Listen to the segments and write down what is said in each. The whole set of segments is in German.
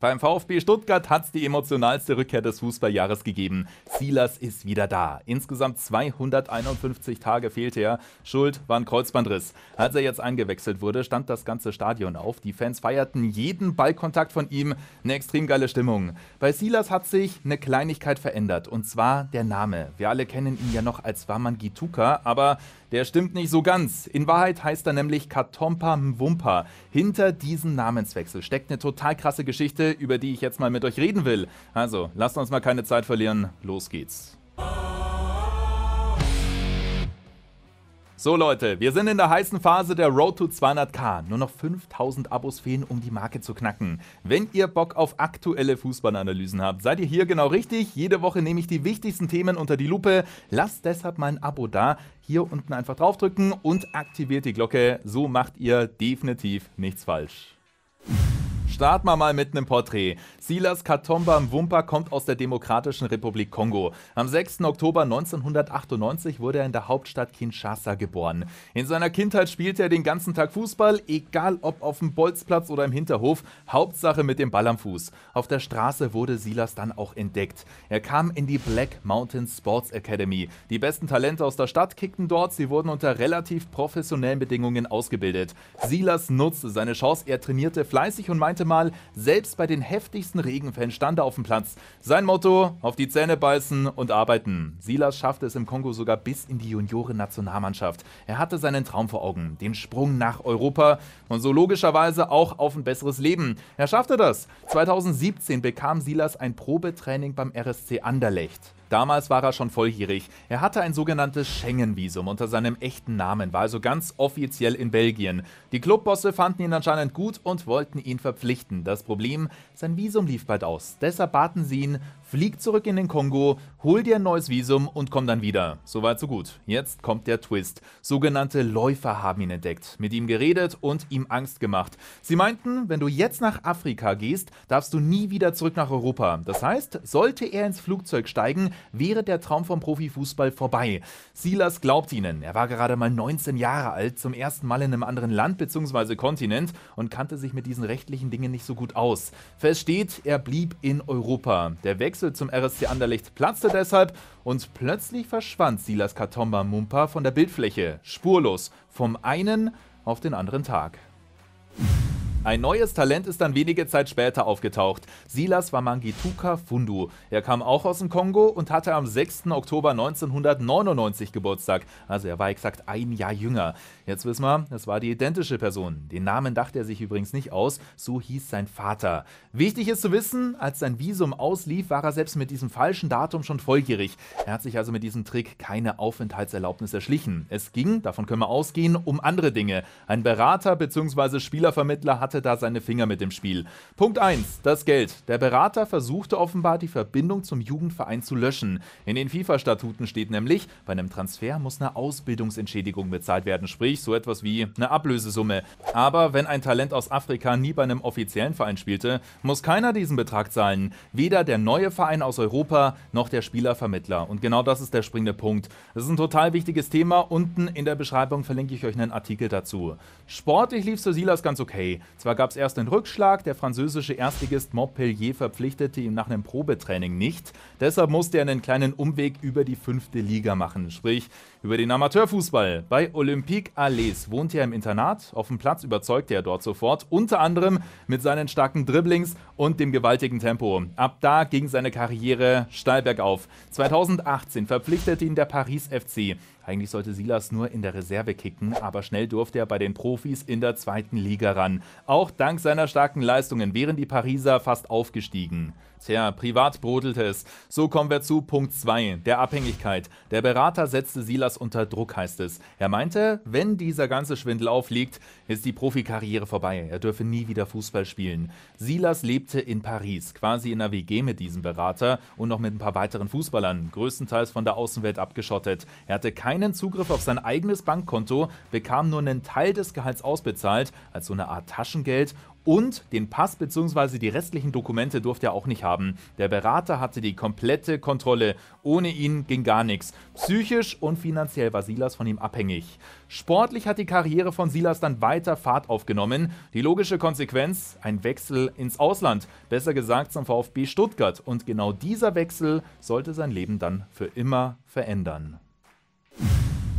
Beim VfB Stuttgart hat es die emotionalste Rückkehr des Fußballjahres gegeben. Silas ist wieder da. Insgesamt 251 Tage fehlte er. Schuld war ein Kreuzbandriss. Als er jetzt eingewechselt wurde, stand das ganze Stadion auf. Die Fans feierten jeden Ballkontakt von ihm. Eine extrem geile Stimmung. Bei Silas hat sich eine Kleinigkeit verändert. Und zwar der Name. Wir alle kennen ihn ja noch als Waman Gituka, aber der stimmt nicht so ganz. In Wahrheit heißt er nämlich Katompa Mwumpa. Hinter diesem Namenswechsel steckt eine total krasse Geschichte über die ich jetzt mal mit euch reden will. Also, lasst uns mal keine Zeit verlieren. Los geht's. So Leute, wir sind in der heißen Phase der Road to 200k. Nur noch 5000 Abos fehlen, um die Marke zu knacken. Wenn ihr Bock auf aktuelle Fußballanalysen habt, seid ihr hier genau richtig. Jede Woche nehme ich die wichtigsten Themen unter die Lupe. Lasst deshalb mein Abo da. Hier unten einfach draufdrücken und aktiviert die Glocke. So macht ihr definitiv nichts falsch starten wir mal mit einem Porträt. Silas Katomba Mwumpa kommt aus der Demokratischen Republik Kongo. Am 6. Oktober 1998 wurde er in der Hauptstadt Kinshasa geboren. In seiner Kindheit spielte er den ganzen Tag Fußball, egal ob auf dem Bolzplatz oder im Hinterhof, Hauptsache mit dem Ball am Fuß. Auf der Straße wurde Silas dann auch entdeckt. Er kam in die Black Mountain Sports Academy. Die besten Talente aus der Stadt kickten dort, sie wurden unter relativ professionellen Bedingungen ausgebildet. Silas nutzte seine Chance, er trainierte fleißig und meinte, Mal, selbst bei den heftigsten Regenfällen stand er auf dem Platz. Sein Motto, auf die Zähne beißen und arbeiten. Silas schaffte es im Kongo sogar bis in die Junioren-Nationalmannschaft. Er hatte seinen Traum vor Augen, den Sprung nach Europa und so logischerweise auch auf ein besseres Leben. Er schaffte das. 2017 bekam Silas ein Probetraining beim RSC Anderlecht. Damals war er schon volljährig. Er hatte ein sogenanntes Schengen-Visum unter seinem echten Namen, war also ganz offiziell in Belgien. Die Clubbosse fanden ihn anscheinend gut und wollten ihn verpflichten. Das Problem, sein Visum lief bald aus. Deshalb baten sie ihn, flieg zurück in den Kongo, hol dir ein neues Visum und komm dann wieder. Soweit so gut. Jetzt kommt der Twist. Sogenannte Läufer haben ihn entdeckt, mit ihm geredet und ihm Angst gemacht. Sie meinten, wenn du jetzt nach Afrika gehst, darfst du nie wieder zurück nach Europa. Das heißt, sollte er ins Flugzeug steigen, wäre der Traum vom Profifußball vorbei. Silas glaubt ihnen. Er war gerade mal 19 Jahre alt, zum ersten Mal in einem anderen Land bzw. Kontinent und kannte sich mit diesen rechtlichen Dingen nicht so gut aus. Fest steht, er blieb in Europa. Der Wechsel zum RSC Anderlecht platzte deshalb und plötzlich verschwand Silas Katomba Mumpa von der Bildfläche. Spurlos. Vom einen auf den anderen Tag. Ein neues Talent ist dann wenige Zeit später aufgetaucht. Silas Wamangituka Fundu. Er kam auch aus dem Kongo und hatte am 6. Oktober 1999 Geburtstag. Also er war exakt ein Jahr jünger. Jetzt wissen wir, es war die identische Person. Den Namen dachte er sich übrigens nicht aus, so hieß sein Vater. Wichtig ist zu wissen, als sein Visum auslief, war er selbst mit diesem falschen Datum schon volljährig. Er hat sich also mit diesem Trick keine Aufenthaltserlaubnis erschlichen. Es ging, davon können wir ausgehen, um andere Dinge. Ein Berater bzw. Spielervermittler hatte hatte da seine Finger mit dem Spiel. Punkt 1, das Geld. Der Berater versuchte offenbar, die Verbindung zum Jugendverein zu löschen. In den FIFA-Statuten steht nämlich, bei einem Transfer muss eine Ausbildungsentschädigung bezahlt werden, sprich so etwas wie eine Ablösesumme. Aber wenn ein Talent aus Afrika nie bei einem offiziellen Verein spielte, muss keiner diesen Betrag zahlen. Weder der neue Verein aus Europa noch der Spielervermittler. Und genau das ist der springende Punkt. Das ist ein total wichtiges Thema. Unten in der Beschreibung verlinke ich euch einen Artikel dazu. Sportlich lief Silas ganz okay. Zwar gab es erst einen Rückschlag, der französische Erstligist Montpellier verpflichtete ihn nach einem Probetraining nicht. Deshalb musste er einen kleinen Umweg über die fünfte Liga machen. Sprich, über den Amateurfußball. Bei Olympique Alès wohnte er im Internat. Auf dem Platz überzeugte er dort sofort, unter anderem mit seinen starken Dribblings und dem gewaltigen Tempo. Ab da ging seine Karriere steil bergauf. 2018 verpflichtete ihn der Paris FC. Eigentlich sollte Silas nur in der Reserve kicken, aber schnell durfte er bei den Profis in der zweiten Liga ran. Auch dank seiner starken Leistungen wären die Pariser fast aufgestiegen. Tja, privat brodelte es. So kommen wir zu Punkt 2, der Abhängigkeit. Der Berater setzte Silas unter Druck, heißt es. Er meinte, wenn dieser ganze Schwindel aufliegt, ist die Profikarriere vorbei. Er dürfe nie wieder Fußball spielen. Silas lebte in Paris, quasi in einer WG mit diesem Berater und noch mit ein paar weiteren Fußballern, größtenteils von der Außenwelt abgeschottet. Er hatte keinen Zugriff auf sein eigenes Bankkonto, bekam nur einen Teil des Gehalts ausbezahlt, als so eine Art Taschengeld und den Pass bzw. die restlichen Dokumente durfte er auch nicht haben. Der Berater hatte die komplette Kontrolle. Ohne ihn ging gar nichts. Psychisch und finanziell war Silas von ihm abhängig. Sportlich hat die Karriere von Silas dann weiter Fahrt aufgenommen. Die logische Konsequenz, ein Wechsel ins Ausland, besser gesagt zum VfB Stuttgart. Und genau dieser Wechsel sollte sein Leben dann für immer verändern.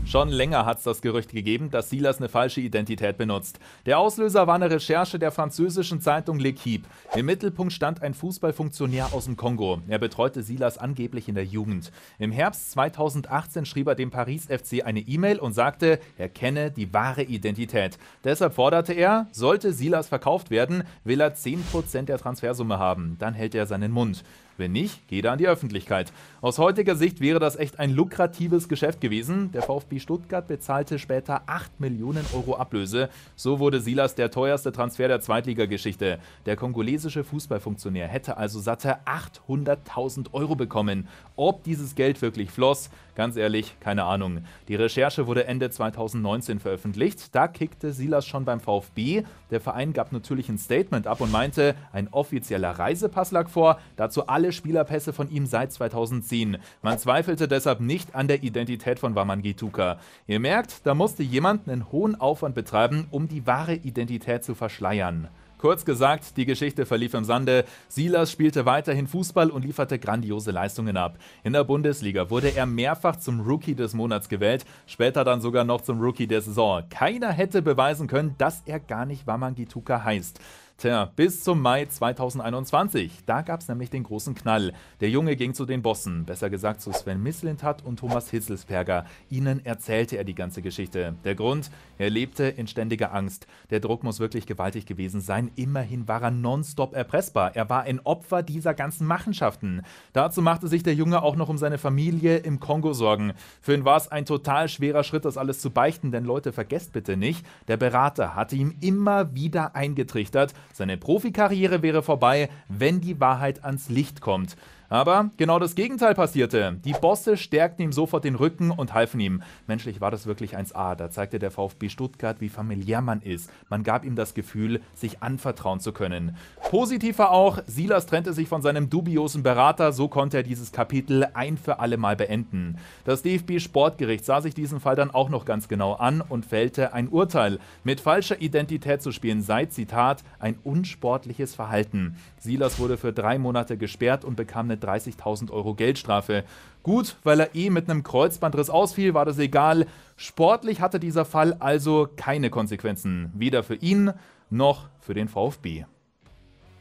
Schon länger hat es das Gerücht gegeben, dass Silas eine falsche Identität benutzt. Der Auslöser war eine Recherche der französischen Zeitung L'Equipe. Im Mittelpunkt stand ein Fußballfunktionär aus dem Kongo. Er betreute Silas angeblich in der Jugend. Im Herbst 2018 schrieb er dem Paris FC eine E-Mail und sagte, er kenne die wahre Identität. Deshalb forderte er, sollte Silas verkauft werden, will er 10% der Transfersumme haben. Dann hält er seinen Mund. Wenn nicht, geht er an die Öffentlichkeit. Aus heutiger Sicht wäre das echt ein lukratives Geschäft gewesen. Der VfB Stuttgart bezahlte später 8 Millionen Euro Ablöse. So wurde Silas der teuerste Transfer der Zweitligageschichte. Der kongolesische Fußballfunktionär hätte also satte 800.000 Euro bekommen. Ob dieses Geld wirklich floss, ganz ehrlich, keine Ahnung. Die Recherche wurde Ende 2019 veröffentlicht. Da kickte Silas schon beim VfB. Der Verein gab natürlich ein Statement ab und meinte, ein offizieller Reisepass lag vor. Dazu alle alle Spielerpässe von ihm seit 2010. Man zweifelte deshalb nicht an der Identität von Wamangituka. Ihr merkt, da musste jemand einen hohen Aufwand betreiben, um die wahre Identität zu verschleiern. Kurz gesagt, die Geschichte verlief im Sande. Silas spielte weiterhin Fußball und lieferte grandiose Leistungen ab. In der Bundesliga wurde er mehrfach zum Rookie des Monats gewählt, später dann sogar noch zum Rookie der Saison. Keiner hätte beweisen können, dass er gar nicht Wamangituka heißt. Tja, bis zum Mai 2021. Da gab es nämlich den großen Knall. Der Junge ging zu den Bossen, besser gesagt zu Sven Mislintat und Thomas Hitzelsperger. Ihnen erzählte er die ganze Geschichte. Der Grund? Er lebte in ständiger Angst. Der Druck muss wirklich gewaltig gewesen sein. Immerhin war er nonstop erpressbar. Er war ein Opfer dieser ganzen Machenschaften. Dazu machte sich der Junge auch noch um seine Familie im Kongo Sorgen. Für ihn war es ein total schwerer Schritt, das alles zu beichten, denn Leute, vergesst bitte nicht, der Berater hatte ihm immer wieder eingetrichtert, seine Profikarriere wäre vorbei, wenn die Wahrheit ans Licht kommt. Aber genau das Gegenteil passierte. Die Bosse stärkten ihm sofort den Rücken und halfen ihm. Menschlich war das wirklich 1A. Da zeigte der VfB Stuttgart, wie familiär man ist. Man gab ihm das Gefühl, sich anvertrauen zu können. Positiver auch, Silas trennte sich von seinem dubiosen Berater. So konnte er dieses Kapitel ein für alle Mal beenden. Das DFB-Sportgericht sah sich diesen Fall dann auch noch ganz genau an und fällte ein Urteil. Mit falscher Identität zu spielen sei, Zitat, ein unsportliches Verhalten. Silas wurde für drei Monate gesperrt und bekam eine 30.000 Euro Geldstrafe. Gut, weil er eh mit einem Kreuzbandriss ausfiel, war das egal. Sportlich hatte dieser Fall also keine Konsequenzen, weder für ihn noch für den VfB.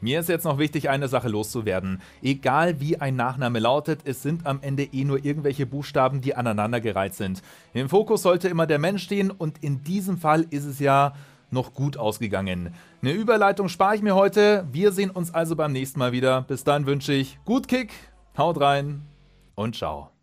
Mir ist jetzt noch wichtig, eine Sache loszuwerden. Egal wie ein Nachname lautet, es sind am Ende eh nur irgendwelche Buchstaben, die aneinandergereiht sind. Im Fokus sollte immer der Mensch stehen und in diesem Fall ist es ja noch gut ausgegangen. Eine Überleitung spare ich mir heute. Wir sehen uns also beim nächsten Mal wieder. Bis dann wünsche ich gut Kick, haut rein und ciao.